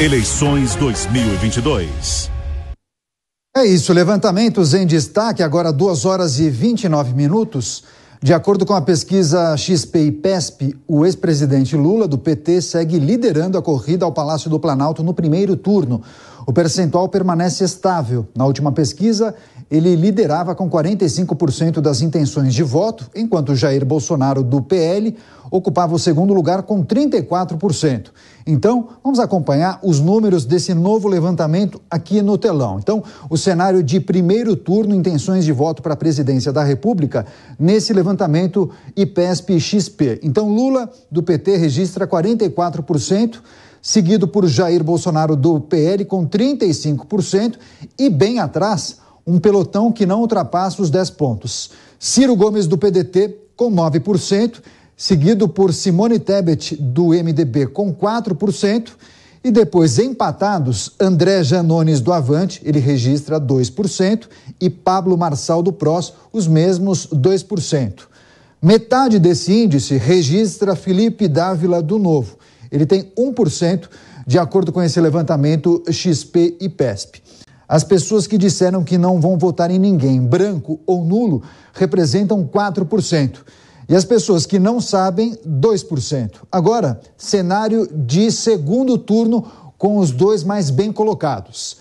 Eleições 2022. É isso, levantamentos em destaque agora 2 horas e 29 minutos. De acordo com a pesquisa XP e PESP, o ex-presidente Lula do PT segue liderando a corrida ao Palácio do Planalto no primeiro turno. O percentual permanece estável. Na última pesquisa, ele liderava com 45% das intenções de voto, enquanto Jair Bolsonaro do PL ocupava o segundo lugar com 34%. Então, vamos acompanhar os números desse novo levantamento aqui no telão. Então, o cenário de primeiro turno, intenções de voto para a presidência da República, nesse levantamento IPESP-XP. Então, Lula, do PT, registra 44% seguido por Jair Bolsonaro do PL com 35% e bem atrás um pelotão que não ultrapassa os 10 pontos. Ciro Gomes do PDT com 9%, seguido por Simone Tebet, do MDB, com 4%, e depois empatados André Janones, do Avante, ele registra 2%, e Pablo Marçal, do PROS, os mesmos 2%. Metade desse índice registra Felipe Dávila, do Novo. Ele tem 1%, de acordo com esse levantamento XP e PESP. As pessoas que disseram que não vão votar em ninguém, branco ou nulo, representam 4%. E as pessoas que não sabem, 2%. Agora, cenário de segundo turno com os dois mais bem colocados.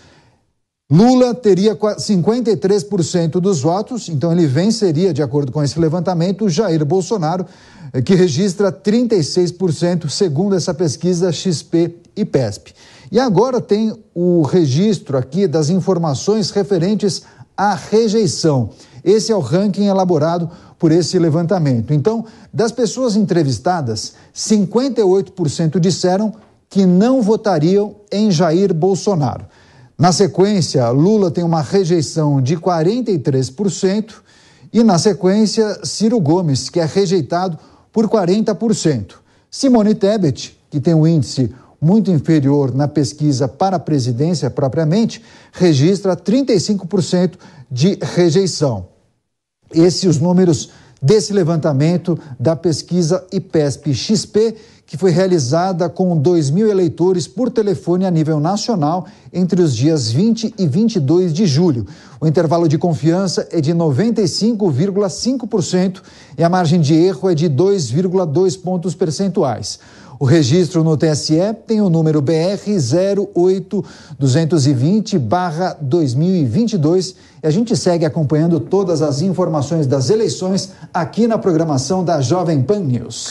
Lula teria 53% dos votos, então ele venceria, de acordo com esse levantamento, Jair Bolsonaro, eh, que registra 36%, segundo essa pesquisa XP e PESP. E agora tem o registro aqui das informações referentes à rejeição. Esse é o ranking elaborado por esse levantamento. Então, das pessoas entrevistadas, 58% disseram que não votariam em Jair Bolsonaro. Na sequência, Lula tem uma rejeição de 43% e, na sequência, Ciro Gomes, que é rejeitado por 40%. Simone Tebet, que tem um índice muito inferior na pesquisa para a presidência propriamente, registra 35% de rejeição. Esses os números desse levantamento da pesquisa IPESP-XP, que foi realizada com 2 mil eleitores por telefone a nível nacional entre os dias 20 e 22 de julho. O intervalo de confiança é de 95,5% e a margem de erro é de 2,2 pontos percentuais. O registro no TSE tem o número BR 08220-2022 e a gente segue acompanhando todas as informações das eleições aqui na programação da Jovem Pan News.